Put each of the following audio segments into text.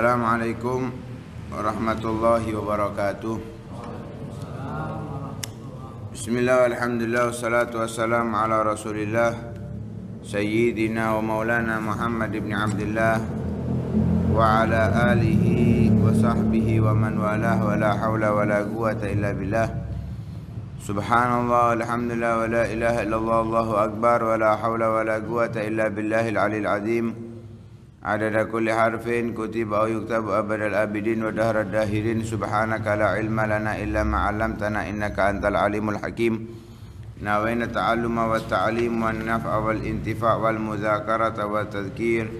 Assalamualaikum warahmatullahi wabarakatuh Bismillah walhamdulillah wassalatu wassalamu ala rasulillah Sayyidina wa maulana Muhammad ibn Abdullah Wa ala alihi wa sahbihi wa man walah wa la hawla wa la quwata illa billah Subhanallah walhamdulillah wa la ilaha illallah Allahu akbar wa la hawla wa la quwata illa billahil alil azim عدد كل حرف كتب أو يكتب أبد الآبدين ودهر الداهرين سبحانك لا علم لنا إلا ما علمتنا إنك أنت العليم الحكيم ناوينا التعلم والتعليم والنفع والانتفاع والمذاكرة والتذكير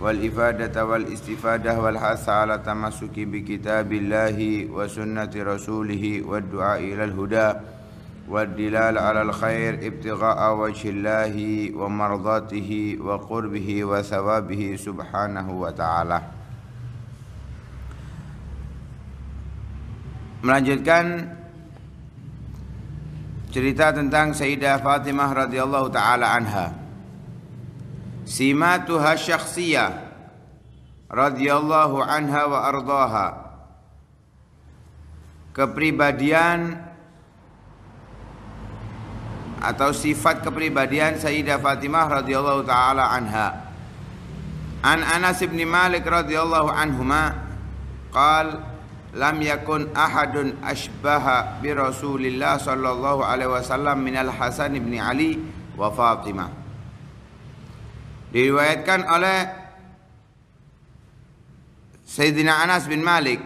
والإفادة والاستفادة والحث على التمسك بكتاب الله وسنة رسوله والدعاء إلى الهدى والدلال على الخير ابتغاء وجه الله ومرضاته وقربه وثوابه سبحانه وتعالى melanjutkan cerita tentang Sayyidah Fatimah radhiyallahu taala anha simatuha syakhsiyah radhiyallahu anha wa ardaha kepribadian atau sifat kepribadian Sayyidah Fatimah radhiyallahu taala anha. An Anas bin Malik radhiyallahu anhuma qal lam yakun ahadun ashbaha bi Rasulillah sallallahu alaihi wasallam min al Hasan bin Ali wa Fatimah. Diriwayatkan oleh Sayyidina Anas bin Malik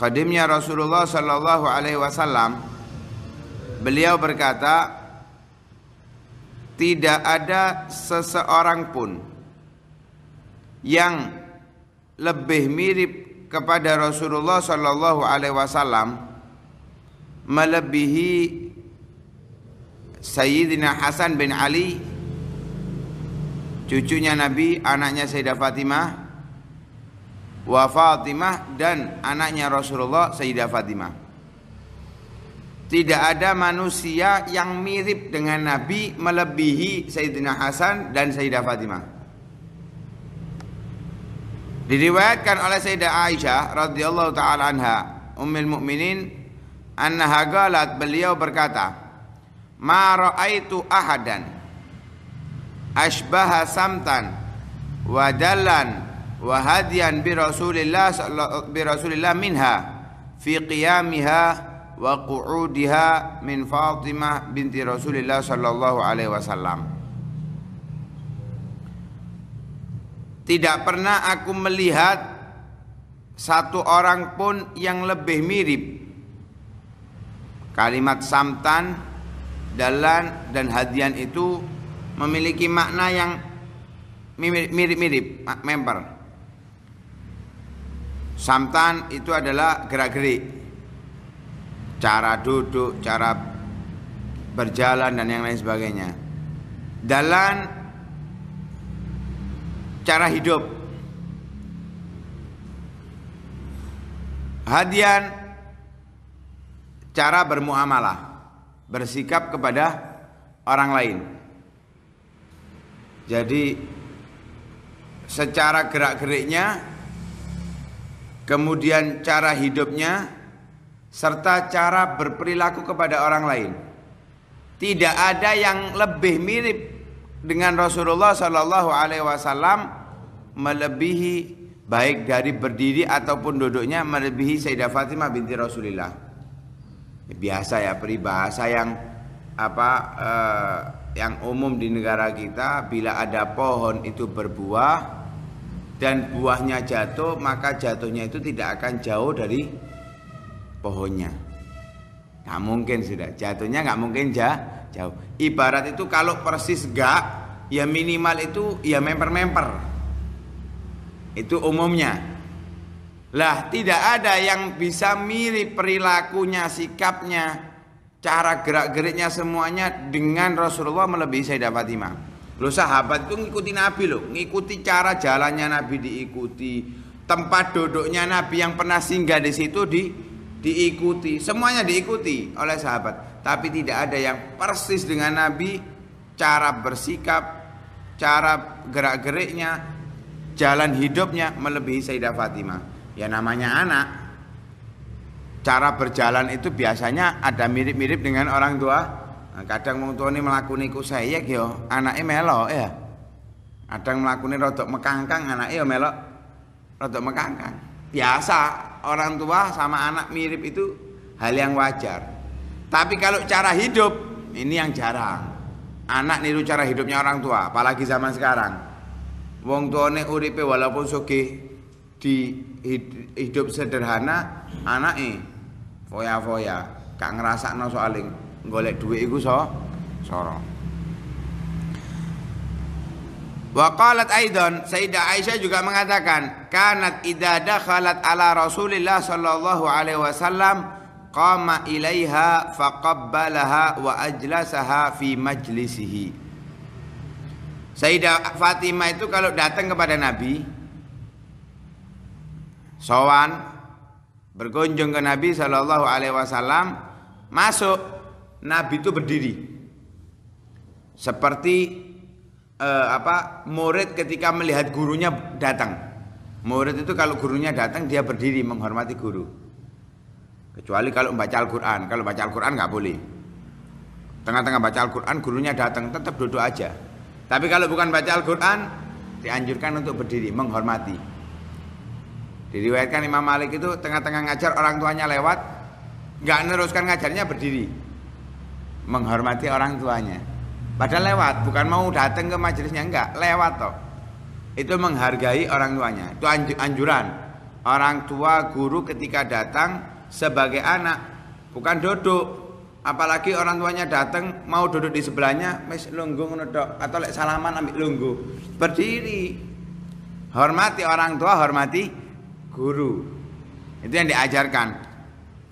khadimnya Rasulullah sallallahu alaihi wasallam Beliau berkata, tidak ada seseorang pun yang lebih mirip kepada Rasulullah Sallallahu Alaihi Wasallam melebihi Sayyidina Hasan bin Ali cucunya Nabi, anaknya Sayyidah Fatimah wa Fatimah dan anaknya Rasulullah Sayyidah Fatimah tidak ada manusia yang mirip dengan Nabi melebihi Sayyidina Hasan dan Sayyidah Fatimah. Diriwayatkan oleh Sayyidah Aisyah radhiyallahu taala anha, Ummul Mukminin, annaha qalat beliau berkata, "Ma ra'aitu ahadan asbaha samtan wa dallan wa hadiyan bi Rasulillah bi Rasulillah minha fi qiyamiha wa qu'udiha min Fatimah binti Rasulullah sallallahu alaihi wasallam. Tidak pernah aku melihat satu orang pun yang lebih mirip kalimat samtan dalan dan hadian itu memiliki makna yang mirip-mirip member samtan itu adalah gerak-gerik cara duduk, cara berjalan dan yang lain sebagainya. Dalam cara hidup. Hadian cara bermuamalah, bersikap kepada orang lain. Jadi secara gerak-geriknya kemudian cara hidupnya serta cara berperilaku kepada orang lain. Tidak ada yang lebih mirip dengan Rasulullah Shallallahu Alaihi Wasallam melebihi baik dari berdiri ataupun duduknya melebihi Sayyidah Fatimah binti Rasulullah. Ya, biasa ya peribahasa yang apa eh, yang umum di negara kita bila ada pohon itu berbuah dan buahnya jatuh maka jatuhnya itu tidak akan jauh dari pohonnya nggak mungkin sudah jatuhnya nggak mungkin jauh ibarat itu kalau persis gak ya minimal itu ya memper-memper itu umumnya lah tidak ada yang bisa mirip perilakunya sikapnya cara gerak-geriknya semuanya dengan Rasulullah melebihi Sayyidah Fatimah lo sahabat itu ngikuti Nabi loh ngikuti cara jalannya Nabi diikuti tempat duduknya Nabi yang pernah singgah di situ di diikuti, semuanya diikuti oleh sahabat. Tapi tidak ada yang persis dengan Nabi cara bersikap, cara gerak-geriknya, jalan hidupnya melebihi Sayyidah Fatimah. Ya namanya anak. Cara berjalan itu biasanya ada mirip-mirip dengan orang tua. Nah, kadang tua ini melakukan ikut ya yo, anaknya melo ya. Kadang melakukan rodok mekangkang, anaknya yo melo rodok mekangkang biasa orang tua sama anak mirip itu hal yang wajar tapi kalau cara hidup ini yang jarang anak niru cara hidupnya orang tua apalagi zaman sekarang wong tuane uripe walaupun suki di hidup sederhana anak eh foya foya gak ngerasa no soaling golek duit itu so sorong Wa qalat aidan Sayyidah Aisyah juga mengatakan kanat idza dakhalat ala Rasulillah sallallahu alaihi wasallam qama ilaiha faqabbalaha wa ajlasaha fi majlisihi. Sayyidah Fatimah itu kalau datang kepada Nabi sowan berkunjung ke Nabi sallallahu alaihi wasallam masuk Nabi itu berdiri seperti uh, apa murid ketika melihat gurunya datang. Murid itu kalau gurunya datang dia berdiri menghormati guru. Kecuali kalau membaca Al-Qur'an, kalau baca Al-Qur'an nggak boleh. Tengah-tengah baca Al-Qur'an gurunya datang tetap duduk aja. Tapi kalau bukan baca Al-Qur'an dianjurkan untuk berdiri menghormati. Diriwayatkan Imam Malik itu tengah-tengah ngajar orang tuanya lewat nggak neruskan ngajarnya berdiri menghormati orang tuanya. Padahal lewat, bukan mau datang ke majelisnya enggak, lewat toh. Itu menghargai orang tuanya. Itu anjuran. Orang tua guru ketika datang sebagai anak, bukan duduk. Apalagi orang tuanya datang mau duduk di sebelahnya, mes lunggu menodok atau lek salaman ambil lunggu. Berdiri. Hormati orang tua, hormati guru. Itu yang diajarkan.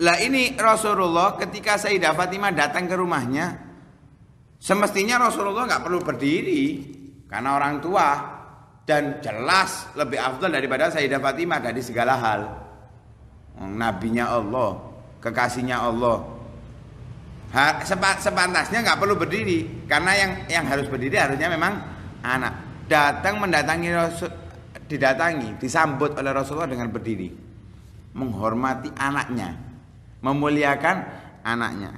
Lah ini Rasulullah ketika Sayyidah Fatimah datang ke rumahnya, Semestinya Rasulullah nggak perlu berdiri karena orang tua dan jelas lebih afdal daripada Sayyidah Fatimah dari segala hal. Hmm, nabinya Allah, kekasihnya Allah. sepantasnya nggak perlu berdiri karena yang yang harus berdiri harusnya memang anak datang mendatangi Rasul didatangi disambut oleh Rasulullah dengan berdiri menghormati anaknya memuliakan anaknya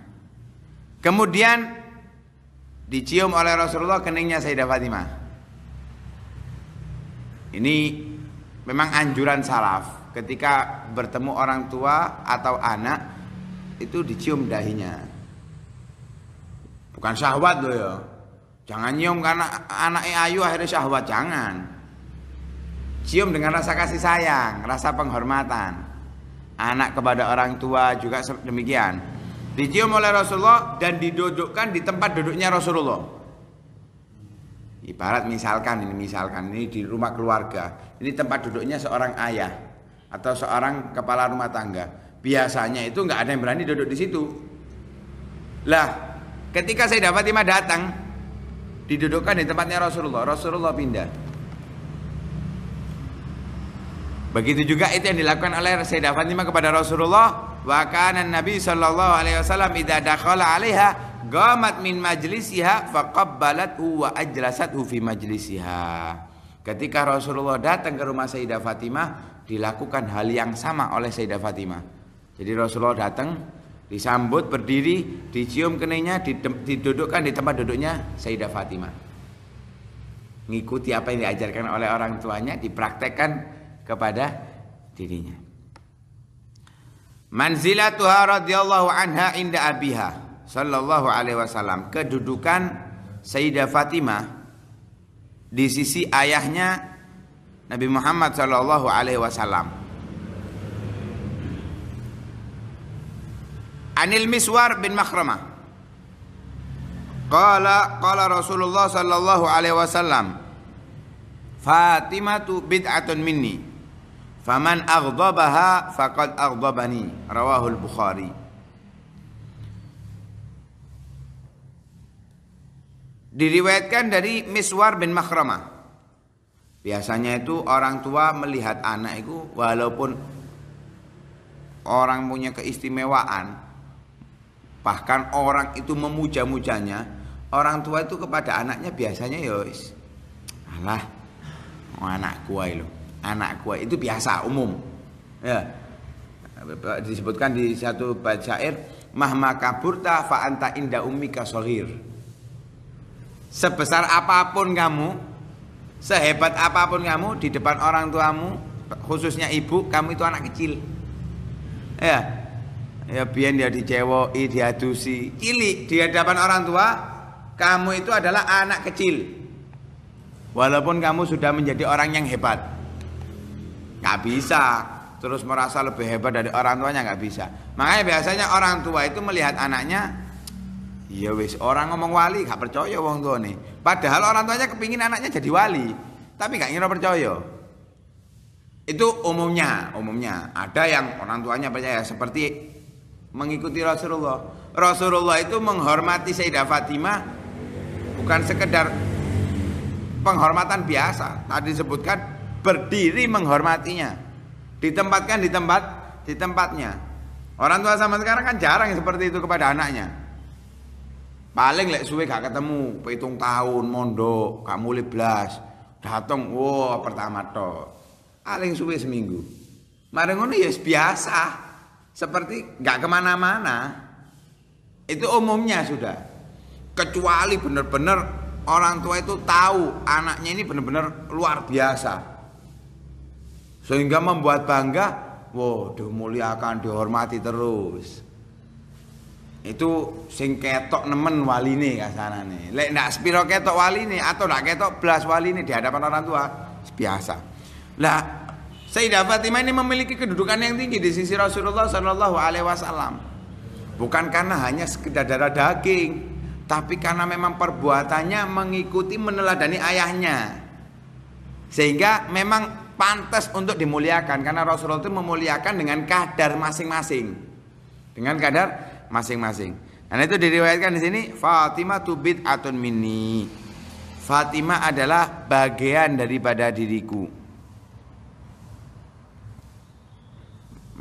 kemudian dicium oleh Rasulullah keningnya Sayyidah Fatimah. Ini memang anjuran salaf ketika bertemu orang tua atau anak itu dicium dahinya. Bukan syahwat loh ya. Jangan nyium karena anaknya ayu akhirnya syahwat, jangan. Cium dengan rasa kasih sayang, rasa penghormatan. Anak kepada orang tua juga demikian. Dicium oleh Rasulullah dan didudukkan di tempat duduknya Rasulullah. Ibarat misalkan ini misalkan ini di rumah keluarga, ini tempat duduknya seorang ayah atau seorang kepala rumah tangga. Biasanya itu nggak ada yang berani duduk di situ. Lah, ketika saya dapat Fatimah datang, didudukkan di tempatnya Rasulullah. Rasulullah pindah. Begitu juga itu yang dilakukan oleh Sayyidah Fatimah kepada Rasulullah wa kana nabi sallallahu alaihi wasallam idza dakhala 'alaiha gamat min majlisiha faqabbalathu wa ajlasathu fi majlisiha ketika Rasulullah datang ke rumah Sayyidah Fatimah dilakukan hal yang sama oleh Sayyidah Fatimah jadi Rasulullah datang disambut berdiri dicium keningnya didudukkan di tempat duduknya Sayyidah Fatimah ngikuti apa yang diajarkan oleh orang tuanya dipraktekkan kepada dirinya Manzilatuha radhiyallahu anha inda abiha sallallahu alaihi wasallam. Kedudukan Sayyidah Fatimah di sisi ayahnya Nabi Muhammad sallallahu alaihi wasallam. Anil Miswar bin Makhramah. Qala qala Rasulullah sallallahu alaihi wasallam Fatimah tu bid'atun minni Faman aghdabaha faqad aghdabani rawahul Bukhari. Diriwayatkan dari Miswar bin Makhramah. Biasanya itu orang tua melihat anak itu walaupun orang punya keistimewaan bahkan orang itu memuja-mujanya orang tua itu kepada anaknya biasanya yois ya alah anak gua anak gua itu biasa umum ya disebutkan di satu bait syair mahma kaburta fa anta inda ummika sohir sebesar apapun kamu sehebat apapun kamu di depan orang tuamu khususnya ibu kamu itu anak kecil ya ya biar dia dicewoi diadusi ini di hadapan orang tua kamu itu adalah anak kecil walaupun kamu sudah menjadi orang yang hebat nggak bisa terus merasa lebih hebat dari orang tuanya nggak bisa makanya biasanya orang tua itu melihat anaknya ya wis orang ngomong wali nggak percaya wong tua nih padahal orang tuanya kepingin anaknya jadi wali tapi nggak ngira percaya itu umumnya umumnya ada yang orang tuanya percaya seperti mengikuti Rasulullah Rasulullah itu menghormati Sayyidah Fatimah bukan sekedar penghormatan biasa tadi disebutkan berdiri menghormatinya. Ditempatkan di tempat di tempatnya. Orang tua sama sekarang kan jarang seperti itu kepada anaknya. Paling lek suwe gak ketemu, hitung tahun mondok, gak mulai belas, datang, wow pertama to. Paling suwe seminggu. Mari ngono ya biasa, seperti gak kemana-mana. Itu umumnya sudah. Kecuali bener-bener orang tua itu tahu anaknya ini bener-bener luar biasa sehingga membuat bangga, wow, dimuliakan, dihormati terus. Itu sing ketok nemen kasana nih Lek ndak spiro ketok nih atau ndak ketok belas nih di hadapan orang tua biasa. Lah Sayyidah Fatimah ini memiliki kedudukan yang tinggi di sisi Rasulullah Shallallahu Alaihi Wasallam. Bukan karena hanya sekedar darah daging, tapi karena memang perbuatannya mengikuti meneladani ayahnya. Sehingga memang pantas untuk dimuliakan karena Rasulullah itu memuliakan dengan kadar masing-masing. Dengan kadar masing-masing. Dan itu diriwayatkan di sini Fatimah tubit atun mini. Fatimah adalah bagian daripada diriku.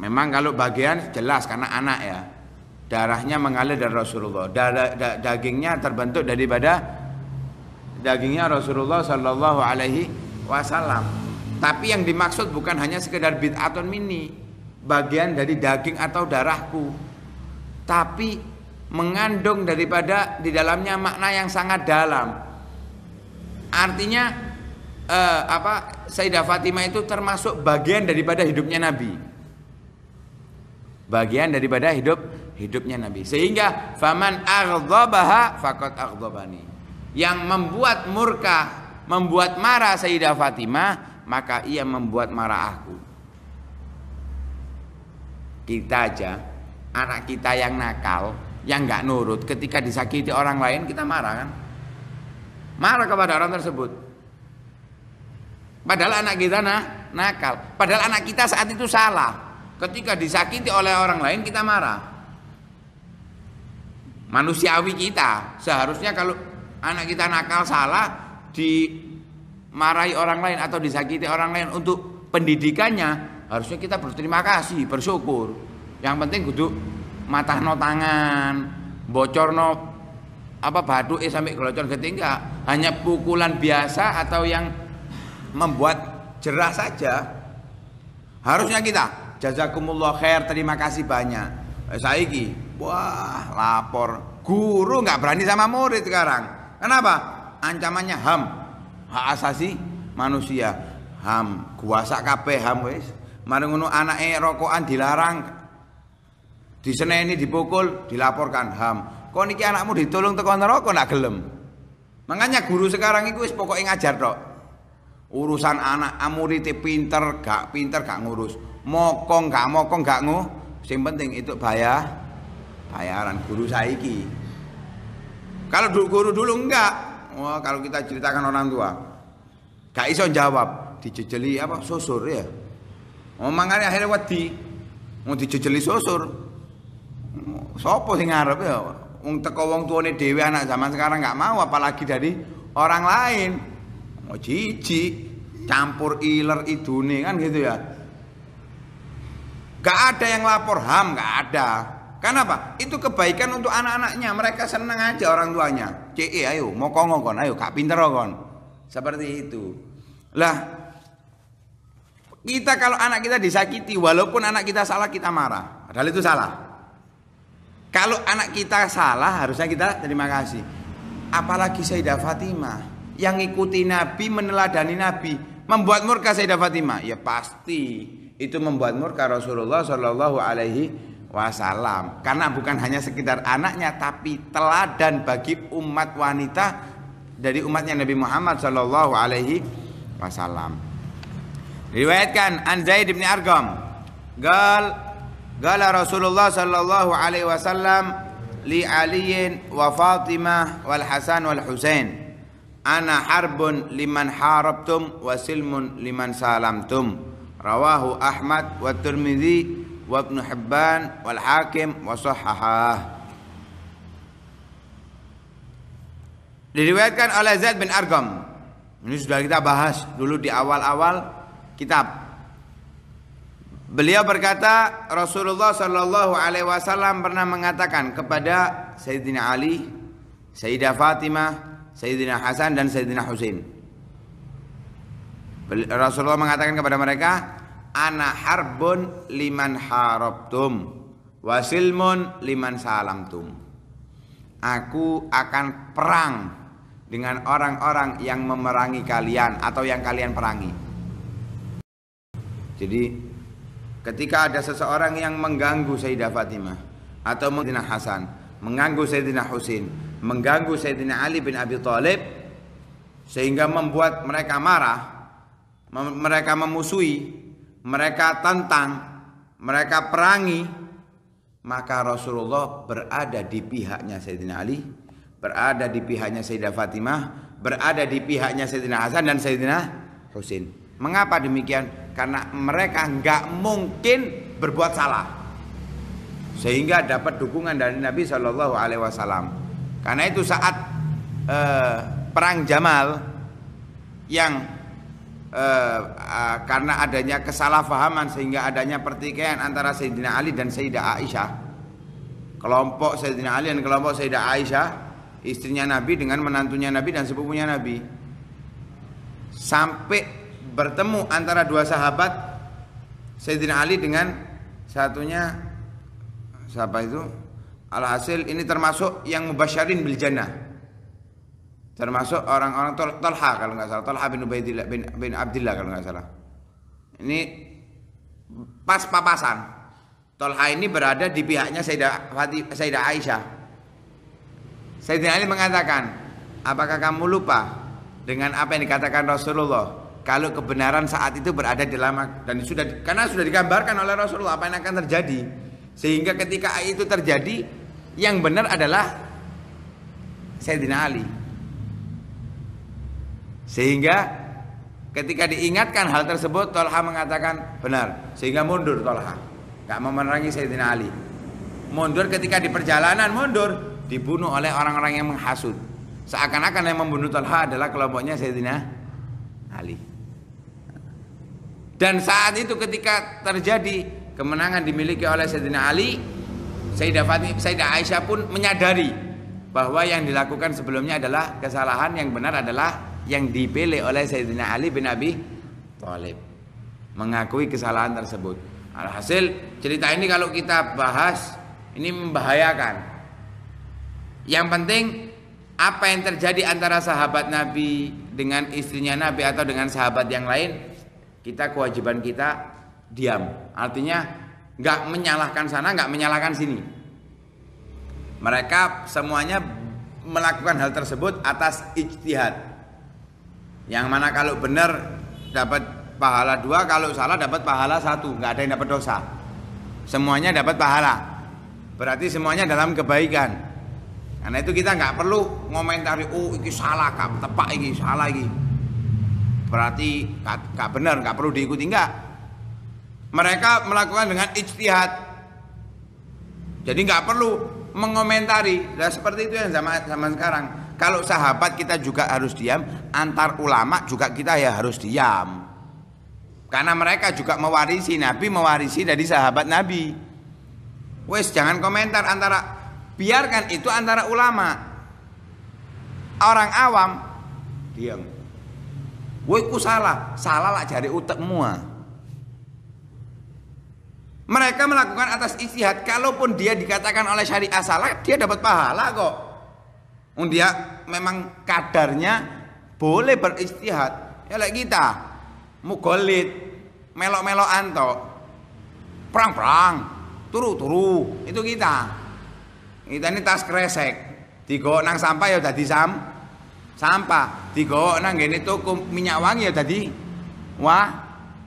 Memang kalau bagian jelas karena anak ya. Darahnya mengalir dari Rasulullah. Darah, da, dagingnya terbentuk daripada dagingnya Rasulullah Shallallahu Alaihi Wasallam. Tapi yang dimaksud bukan hanya sekedar bid'atun mini, bagian dari daging atau darahku. Tapi mengandung daripada di dalamnya makna yang sangat dalam. Artinya eh, apa Sayyidah Fatimah itu termasuk bagian daripada hidupnya Nabi. Bagian daripada hidup hidupnya Nabi. Sehingga faman aghdabaha faqad aghdabani. Yang membuat murka, membuat marah Sayyidah Fatimah maka ia membuat marah aku. Kita aja, anak kita yang nakal, yang nggak nurut, ketika disakiti orang lain kita marah kan? Marah kepada orang tersebut. Padahal anak kita nah, nakal, padahal anak kita saat itu salah. Ketika disakiti oleh orang lain kita marah. Manusiawi kita seharusnya kalau anak kita nakal salah di marahi orang lain atau disakiti orang lain untuk pendidikannya harusnya kita berterima kasih bersyukur yang penting kudu mata no tangan bocor no apa batu eh sampai gelocor getih hanya pukulan biasa atau yang membuat jerah saja harusnya kita jazakumullah khair terima kasih banyak eh, saiki wah lapor guru nggak berani sama murid sekarang kenapa ancamannya ham hak asasi manusia ham kuasa kabeh ham wis mari ngono anake rokokan dilarang diseneni dipukul dilaporkan ham kok niki anakmu ditolong tekan neraka nak gelem makanya guru sekarang itu wis pokoke ngajar tok urusan anak amurite ah, pinter gak pinter gak ngurus mokong gak mokong gak ngu sing penting itu bayar bayaran guru saiki kalau dulu guru dulu enggak Wah, oh, kalau kita ceritakan orang tua, gak iso jawab, dijejeli apa susur ya. Oh, akhirnya wedi. Mau dijejeli susur. Sopo sing ngarep ya? Wong teko wong tuane dhewe anak zaman sekarang nggak mau apalagi dari orang lain. Mau cici campur iler nih kan gitu ya. Gak ada yang lapor HAM, gak ada. Karena apa? Itu kebaikan untuk anak-anaknya. Mereka senang aja orang tuanya. CE eh, ayo, mau kongong kon, ayo kak pinter oh, kon. Seperti itu. Lah kita kalau anak kita disakiti walaupun anak kita salah kita marah. Padahal itu salah. Kalau anak kita salah harusnya kita terima kasih. Apalagi Sayyidah Fatimah yang ngikuti Nabi meneladani Nabi membuat murka Sayyidah Fatimah. Ya pasti itu membuat murka Rasulullah Shallallahu Alaihi wasallam. Karena bukan hanya sekedar anaknya tapi teladan bagi umat wanita dari umatnya Nabi Muhammad Shallallahu alaihi wasallam. Riwayatkan An Zaid bin Arqam, gal gala Rasulullah Shallallahu alaihi wasallam li Aliin wa Fatimah wal Hasan wal Husain. Ana harbun liman harabtum wa silmun liman salamtum. Rawahu Ahmad wa Tirmidzi wa Ibn Hibban wal Hakim wa sahahah. Diriwayatkan oleh Zaid bin Arqam. Ini sudah kita bahas dulu di awal-awal kitab. Beliau berkata, Rasulullah Shallallahu Alaihi Wasallam pernah mengatakan kepada Sayyidina Ali, Sayyidah Fatimah, Sayyidina Hasan dan Sayyidina Husain. Rasulullah mengatakan kepada mereka, ana harbun liman harobtum wasilmun liman salamtum aku akan perang dengan orang-orang yang memerangi kalian atau yang kalian perangi jadi ketika ada seseorang yang mengganggu Sayyidah Fatimah atau Sayyidina Hasan mengganggu Sayyidina Husin mengganggu Sayyidina Ali bin Abi Thalib sehingga membuat mereka marah mereka memusuhi mereka tentang, mereka perangi, maka Rasulullah berada di pihaknya Sayyidina Ali, berada di pihaknya Sayyidina Fatimah, berada di pihaknya Sayyidina Hasan dan Sayyidina Husin. Mengapa demikian? Karena mereka nggak mungkin berbuat salah. Sehingga dapat dukungan dari Nabi Shallallahu alaihi wasallam. Karena itu saat eh, perang Jamal yang eh, ah, karena adanya kesalahpahaman sehingga adanya pertikaian antara Sayyidina Ali dan Sayyidah Aisyah. Kelompok Sayyidina Ali dan kelompok Sayyidah Aisyah, istrinya Nabi dengan menantunya Nabi dan sepupunya Nabi. Sampai bertemu antara dua sahabat Sayyidina Ali dengan satunya siapa itu? Alhasil ini termasuk yang mubasyarin bil jannah termasuk orang-orang Tolha kalau nggak salah Tolha bin Ubaidillah bin, bin Abdillah kalau nggak salah ini pas papasan Tolha ini berada di pihaknya Sayyidah, Sayyidah Aisyah Sayyidina Ali mengatakan apakah kamu lupa dengan apa yang dikatakan Rasulullah kalau kebenaran saat itu berada di lama dan sudah karena sudah digambarkan oleh Rasulullah apa yang akan terjadi sehingga ketika itu terjadi yang benar adalah Sayyidina Ali sehingga ketika diingatkan hal tersebut Tolha mengatakan benar sehingga mundur Tolha nggak memerangi Sayyidina Ali mundur ketika di perjalanan mundur dibunuh oleh orang-orang yang menghasut seakan-akan yang membunuh Tolha adalah kelompoknya Sayyidina Ali dan saat itu ketika terjadi kemenangan dimiliki oleh Sayyidina Ali Sayyidah, Fatim, Sayyidah Aisyah pun menyadari bahwa yang dilakukan sebelumnya adalah kesalahan yang benar adalah yang dipilih oleh Sayyidina Ali bin Abi Thalib mengakui kesalahan tersebut. Alhasil cerita ini kalau kita bahas ini membahayakan. Yang penting apa yang terjadi antara sahabat Nabi dengan istrinya Nabi atau dengan sahabat yang lain kita kewajiban kita diam. Artinya nggak menyalahkan sana, nggak menyalahkan sini. Mereka semuanya melakukan hal tersebut atas ijtihad yang mana kalau benar dapat pahala dua kalau salah dapat pahala satu nggak ada yang dapat dosa semuanya dapat pahala berarti semuanya dalam kebaikan karena itu kita nggak perlu ngomentari oh ini salah kak tepak ini salah ini berarti nggak benar nggak perlu diikuti nggak mereka melakukan dengan ijtihad jadi nggak perlu mengomentari nah, seperti itu yang zaman zaman sekarang kalau sahabat kita juga harus diam, antar ulama juga kita ya harus diam. Karena mereka juga mewarisi Nabi, mewarisi dari sahabat Nabi. Wes jangan komentar antara biarkan itu antara ulama. Orang awam diam. Woi ku salah, salah lah jari utekmu. Mereka melakukan atas istihad, kalaupun dia dikatakan oleh syariah salah, dia dapat pahala kok. Dia memang kadarnya boleh beristihad. Ya like kita mugolit melok melok to. Perang-perang, turu-turu, itu kita. Kita ini tas kresek. Digok nang sampah ya dadi sam sampah. Digok nang gini toko minyak wangi ya tadi, wah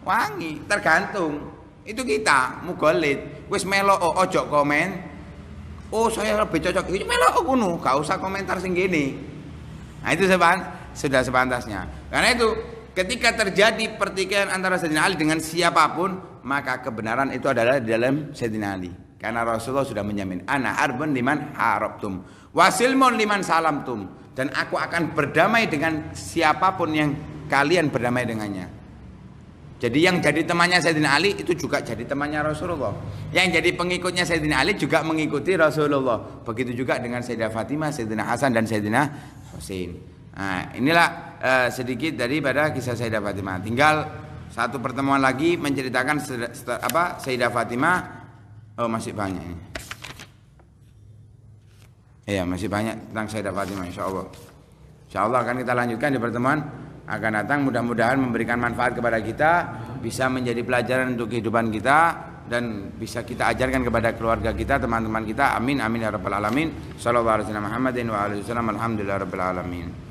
wangi, tergantung. Itu kita mugolit. Wis melo oh, ojo komen oh saya lebih cocok itu melok kuno gak usah komentar sing nah itu sepan sudah sepantasnya karena itu ketika terjadi pertikaian antara Sayyidina Ali dengan siapapun maka kebenaran itu adalah di dalam Sayyidina Ali karena Rasulullah sudah menjamin ana arbun liman wasil wasilmun liman tum, dan aku akan berdamai dengan siapapun yang kalian berdamai dengannya jadi yang jadi temannya Sayyidina Ali itu juga jadi temannya Rasulullah. Yang jadi pengikutnya Sayyidina Ali juga mengikuti Rasulullah. Begitu juga dengan Sayyidina Fatimah, Sayyidina Hasan dan Sayyidina Hussein. Nah, inilah uh, sedikit daripada kisah Sayyidah Fatimah. Tinggal satu pertemuan lagi menceritakan apa Sayyidah Fatimah. Oh, masih banyak ini. Iya, masih banyak tentang Sayyidah Fatimah insyaallah. Insyaallah akan kita lanjutkan di pertemuan akan datang mudah-mudahan memberikan manfaat kepada kita bisa menjadi pelajaran untuk kehidupan kita dan bisa kita ajarkan kepada keluarga kita teman-teman kita amin amin ya rabbal alamin sallallahu alaihi wasallam Muhammadin wa alihi wasallam alhamdulillah rabbil alamin